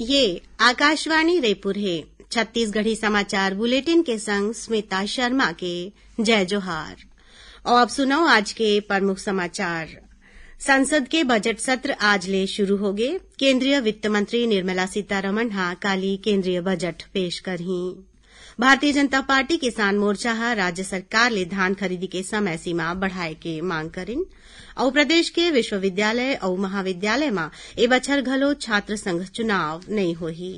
ये आकाशवाणी रेपुर है छत्तीसगढ़ी समाचार बुलेटिन के संग स्मिता शर्मा के जय जोहार और अब सुनो आज के प्रमुख समाचार संसद के बजट सत्र आज ले शुरू हो गए केंद्रीय वित्त मंत्री निर्मला सीतारमण हा काली केंद्रीय बजट पेश करी भारतीय जनता पार्टी किसान मोर्चा हा राज्य ले धान खरीदी के समय सीमा बढ़ाए मांग करिन और प्रदेश के विश्वविद्यालय और महाविद्यालय में ए बच्छर घलो छात्र संघ चुनाव नहीं होही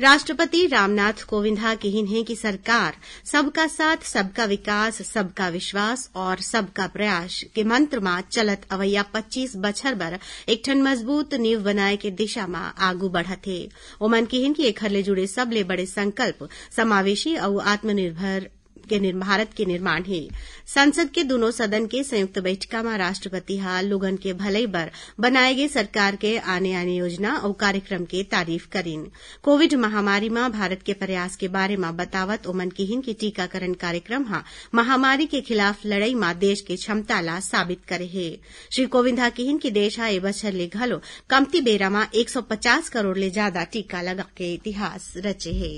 राष्ट्रपति रामनाथ कोविंद कहीन है कि सरकार सबका साथ सबका विकास सबका विश्वास और सबका प्रयास के मंत्र में चलत अवैया पच्चीस बछर बर एक ठन मजबूत नींव बनाए के दिशा में आगू बढ़त वो ओमन केहिन कि हर ले जुड़े सबले बड़े संकल्प समावेशी और आत्मनिर्भर के भारत के निर्माण हे संसद के दोनों सदन के संयुक्त बैठक में राष्ट्रपति हाल लोगन के भले पर बनाए गए सरकार के आने आने योजना और कार्यक्रम के तारीफ करीन कोविड महामारी में भारत के प्रयास के बारे में बतावत ओमन किहिन कि टीकाकरण कार्यक्रम हा महामारी के खिलाफ लड़ाई में देश के क्षमता ला साबित करे है श्री कोविंद हा किहिन कि देश हा ए ले घलो कमती बेरा में पचास करोड़ ले ज्यादा टीका लगा के इतिहास रचे हे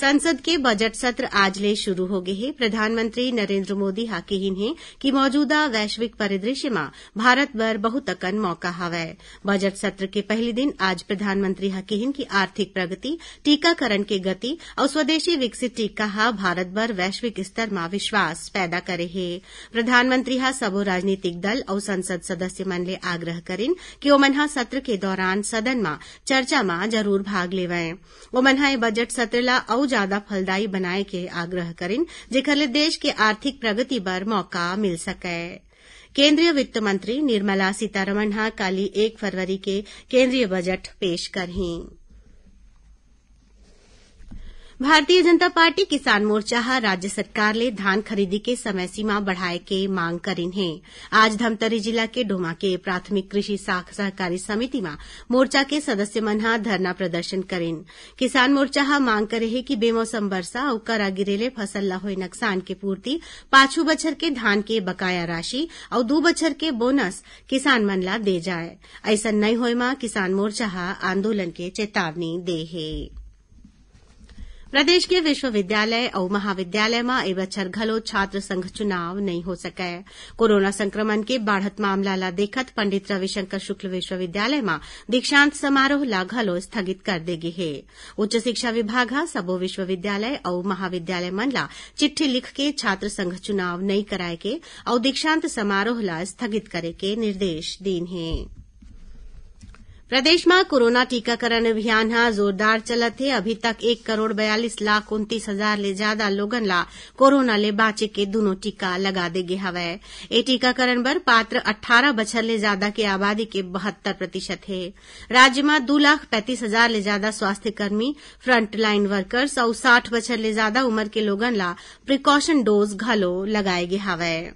संसद के बजट सत्र आज ले शुरू हो है प्रधानमंत्री नरेंद्र मोदी हाके है कि मौजूदा वैश्विक परिदृश्य में पर बहुत बहुतकन मौका हवै बजट सत्र के पहले दिन आज प्रधानमंत्री हाके हिन की आर्थिक प्रगति टीकाकरण के गति और स्वदेशी विकसित टीका हा पर वैश्विक स्तर में विश्वास पैदा करे है प्रधानमंत्री हा सबो राजनीतिक दल और संसद सदस्य मन ले आग्रह करें कि ओमनहा सत्र के दौरान सदन में चर्चा में जरूर भाग लेवाएं ओमन बजट सत्र ला और ज्यादा फलदायी बनाए के आग्रह करिन ले देश के आर्थिक प्रगति पर मौका मिल सके केंद्रीय वित्त मंत्री निर्मला सीतारमण हा काली एक फरवरी के केंद्रीय बजट पेश करें भारतीय जनता पार्टी किसान मोर्चा राज्य सरकार ले धान खरीदी के समय सीमा बढ़ाए के मांग है आज धमतरी जिला के डोमा के प्राथमिक कृषि साख सहकारी समिति में मोर्चा के सदस्य मनहा धरना प्रदर्शन करीन किसान मोर्चा मांग करे है कि बेमौसम वर्षा और करा गिरेले फसल ला हुए नुकसान के पूर्ति पांचों बच्छर के धान के बकाया राशि और दो बच्छर के बोनस किसान मन ला दे जाए ऐसा नहीं हो किसान मोर्चा आंदोलन के चेतावनी दे हे प्रदेश के विश्वविद्यालय और महाविद्यालय में ए बछर घलो छात्र संघ चुनाव नहीं हो सके कोरोना संक्रमण के बाढ़त मामला ला देखत पंडित रविशंकर शुक्ल विश्वविद्यालय में दीक्षांत समारोह ला घलो स्थगित कर देगी है उच्च शिक्षा विभाग सबो विश्वविद्यालय और महाविद्यालय मन ला चिट्ठी लिख के छात्र संघ चुनाव नहीं कराए के और दीक्षांत समारोह ला स्थगित करे के निर्देश दीन हे प्रदेश में कोरोना टीकाकरण अभियान जोरदार चलत है अभी तक एक करोड़ बयालीस लाख उन्तीस हजार ले ज्यादा लोगन ला कोरोना ले बाचे के दोनों टीका लगा दे गया हवय ए टीकाकरण पर पात्र अट्ठारह बच्चर ले ज्यादा के आबादी के बहत्तर प्रतिशत है राज्य में दो लाख पैंतीस हजार ले ज्यादा स्वास्थ्य कर्मी फ्रंट लाइन वर्कर्स और साठ बच्चर ले ज्यादा उम्र के लोगन ला प्रिकॉशन डोज घलो लगाए गए हवय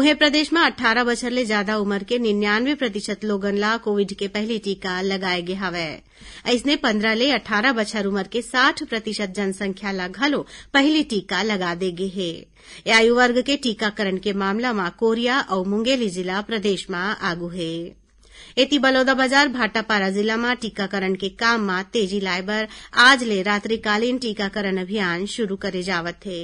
उन्हें प्रदेश में अट्ठारह बछर ले ज्यादा उम्र के निन्यानवे प्रतिशत लोगन ला कोविड के पहली टीका लगाए गए हवे इसने पन्द्रह ले अट्ठारह बछर उम्र के साठ प्रतिशत जनसंख्या ला घलो पहली टीका लगा दे गए है आयु वर्ग के टीकाकरण के मामला में कोरिया और मुंगेली जिला प्रदेश में आगू है एति बलौदाबाजार भाटापारा जिला में टीकाकरण के काम में तेजी लाए बर आज ले रात्रिकालीन टीकाकरण अभियान शुरू करे जावत है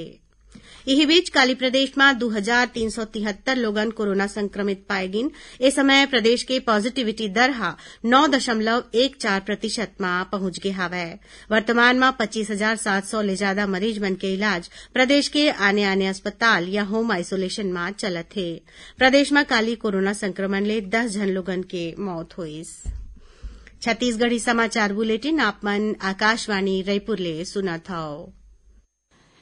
यही बीच काली प्रदेश में પ્રદેશમાં हजार तीन सौ तिहत्तर લોગન कोरोना संक्रमित पाए गिन ए समय प्रदेश के पॉजिटिविटी दर हा नौ दशमलव एक चार प्रतिशत में पहुंच गए ગઈ वर्तमान में पच्चीस हजार सात सौ ले ज्यादा मरीज मन के इलाज प्रदेश के आने आने अस्पताल या होम आइसोलेशन में चलत थे प्रदेश में काली कोरोना संक्रमण ले दस जन लोगन के मौत हुईस छत्तीसगढ़ी समाचार बुलेटिन आपमन आकाशवाणी रायपुर ले सुना था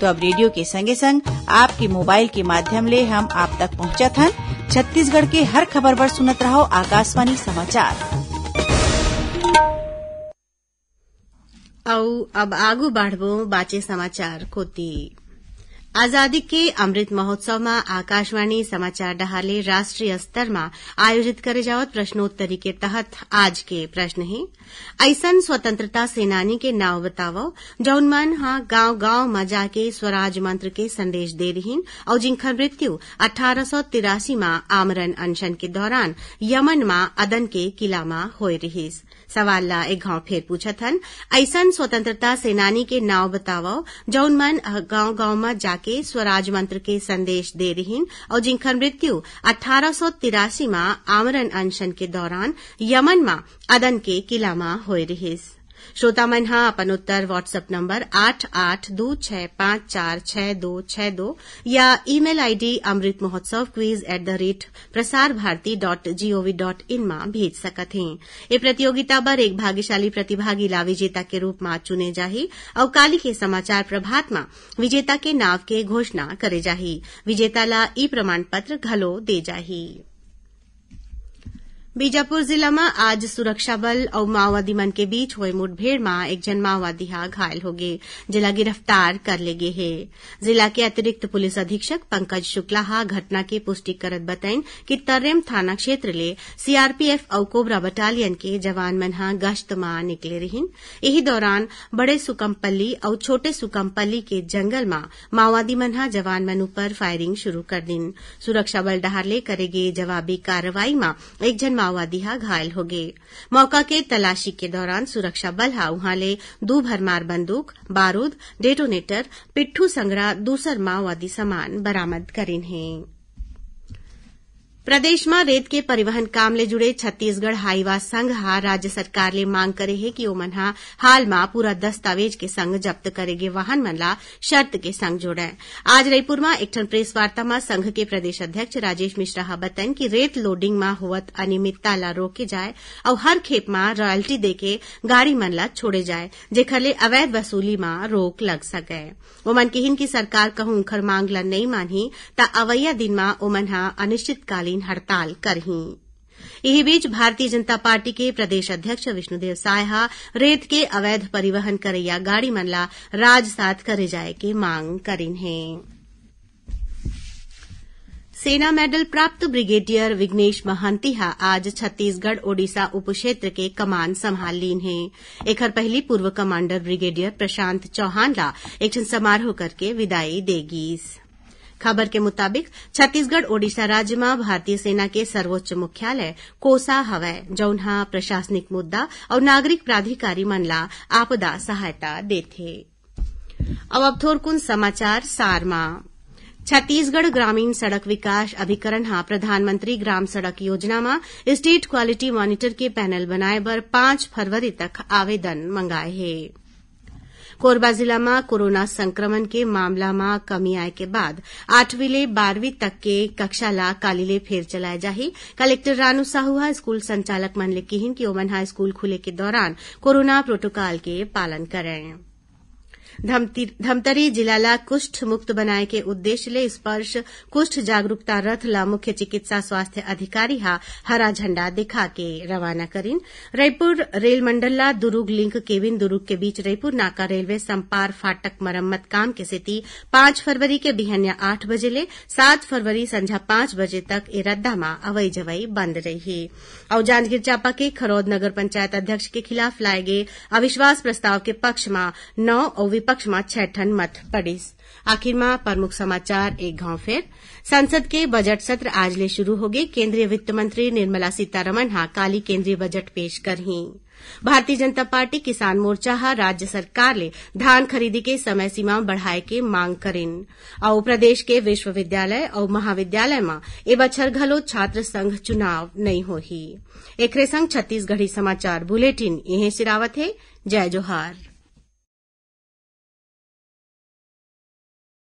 तो अब रेडियो के संगे संग आपके मोबाइल के माध्यम ले हम आप तक पहुंचत था छत्तीसगढ़ के हर खबर पर सुनत रहो आकाशवाणी समाचार अब आगू बढ़बो बाचे समाचार कोती आजादी के अमृत महोत्सव में आकाशवाणी समाचार डहाले राष्ट्रीय स्तर में आयोजित करे जावत प्रश्नोत्तरी के तहत आज के प्रश्न है ऐसन स्वतंत्रता सेनानी के नाव बताओ जौन मन हा गांव गांव में जाके स्वराज मंत्र के संदेश दे रही और जिनखर मृत्यु अठारह सौ तिरासी में आमरण अनशन के दौरान यमन में अदन के किला में हो रही सवाल ला एक फिर फेर पूछथन ऐसन स्वतंत्रता सेनानी के नाव बतावव जौन मन गांव गांव में जाके स्वराज मंत्र के संदेश दे रही और जिनखर मृत्यु अट्ठारह सौ तिरासी में आमरण अनशन के दौरान यमन मा अदन के किला में हो रही श्रोता मन हाँ, अपन उत्तर व्हाट्सएप नम्बर आठ आठ दो छ पांच चार छह दो छह दो या ई मेल आईडी अमृत महोत्सव quiz eight the rate Prasar Bharati dot gov dot in मां भेज सकत हे ए प्रतियोगिता पर एक भाग्यशाली प्रतिभागी ला विजेता के रूप में चुने जाही और काली के समाचार प्रभात में विजेता के नाव के घोषणा करे जाही विजेता ला ई प्रमाण पत्र घलो दे जाही बीजापुर में आज सुरक्षा बल और माओवादी मन के बीच हुए में एक एकजन माओवादी हा घायल गए जिला गिरफ्तार कर गए है जिला के अतिरिक्त पुलिस अधीक्षक पंकज शुक्ला हा घटना के पुष्टि करत बताइन कि तर्रेम थाना क्षेत्र ले सीआरपीएफ और कोबरा बटालियन के जवान मन हा गश्त मा निकले रहिन यही दौरान बड़े सुकमपल्ली और छोटे सुकमपल्ली के जंगल मा माओवादी मन हा जवान मन ऊपर फायरिंग शुरू कर दिन सुरक्षा बल डहार ले करेगे जवाबी कार्रवाई में एक जन माओवादी घायल हो गए मौका के तलाशी के दौरान सुरक्षा बल हा ले दू भरमार बंदूक बारूद डेटोनेटर पिट्ठू संग्रह दूसर माओवादी सामान बरामद करे हैं प्रदेश रेत के परिवहन काम ले जुड़े छत्तीसगढ़ हाईवा संघ हा राज्य सरकार ले मांग करे है कि ओमन हा हाल में पूरा दस्तावेज के संग जब्त करेगे वाहन मनला शर्त के संग जुड़े आज रायपुर में एक ठन प्रेस वार्ता में संघ के प्रदेश अध्यक्ष राजेश मिश्रा हा बतन कि रेत लोडिंग में होवत अनियमितता ला रोके जाए और हर खेप में रॉयल्टी देके गाड़ी मनला छोड़े जाए जेखर ले अवैध वसूली में रोक लग सके ओमन केहिन की सरकार कहूं उखर मांग ला नहीं मानी ता अवैया दिन में ओमन हा अनिश्चितकालीन अनिश्चितकालीन हड़ताल कर ही बीच भारतीय जनता पार्टी के प्रदेश अध्यक्ष विष्णुदेव साय रेत के अवैध परिवहन करैया गाड़ी मनला ला राज साथ करे जाए के मांग करीन है सेना मेडल प्राप्त ब्रिगेडियर विग्नेश महंती हा आज छत्तीसगढ़ ओडिशा उप क्षेत्र के कमान संभाल लीन है एक पहली पूर्व कमांडर ब्रिगेडियर प्रशांत चौहान ला एक समारोह करके विदाई देगीस खबर के मुताबिक छत्तीसगढ़ ओडिशा राज्य में भारतीय सेना के सर्वोच्च मुख्यालय कोसा हवै जौन प्रशासनिक मुद्दा और नागरिक प्राधिकारी मन आपदा सहायता देते छत्तीसगढ़ ग्रामीण सड़क विकास अभिकरण हा प्रधानमंत्री ग्राम सड़क योजना में स्टेट क्वालिटी मॉनिटर के पैनल बनाए बर पांच फरवरी तक आवेदन मंगाए हैं कोरबा जिला में कोरोना संक्रमण के मामलामा कमी आए के बाद आठवीं ले बारहवीं तक के कक्षा काली ले फेर चलाए जाही कलेक्टर रानू साहूहा स्कूल संचालक मन ले कि ओमन हाई स्कूल खुले के दौरान कोरोना प्रोटोकॉल के पालन करें धमतरी जिला ला कुष्ठ मुक्त बनाए के उद्देश्य ले स्पर्श कुष्ठ जागरूकता रथ ला मुख्य चिकित्सा स्वास्थ्य अधिकारी हा हरा झंडा दिखा के रवाना करीन रायपुर रेल मंडल ला दुरुग लिंक केविन दुरुग के बीच रायपुर नाका रेलवे संपार फाटक मरम्मत काम के स्थिति पांच फरवरी के बिहनिया आठ बजे ले सात फरवरी संझा पांच बजे तक ए रद्दा मा अवई जवई बंद रही और जांजगीर चांपा के खरौद नगर पंचायत अध्यक्ष के खिलाफ लाए गए अविश्वास प्रस्ताव के पक्ष में नौ और વિપક્ષમાં છઠ્ઠન मत पड़ी आखिर प्रमुख समाचार एक गांव फिर संसद के बजट सत्र आज ले शुरू हो गये केन्द्रीय वित्त मंत्री निर्मला सीतारमण हा काली केंद्रीय बजट पेश कर ही भारतीय जनता पार्टी किसान मोर्चा हा राज्य सरकार ले धान खरीदी के समय सीमा बढ़ाए के मांग करें और प्रदेश के विश्वविद्यालय और महाविद्यालय में ए बछर घलो छात्र संघ चुनाव नहीं हो ही संग छत्तीसगढ़ी समाचार बुलेटिन यही सिरावत है जय जोहार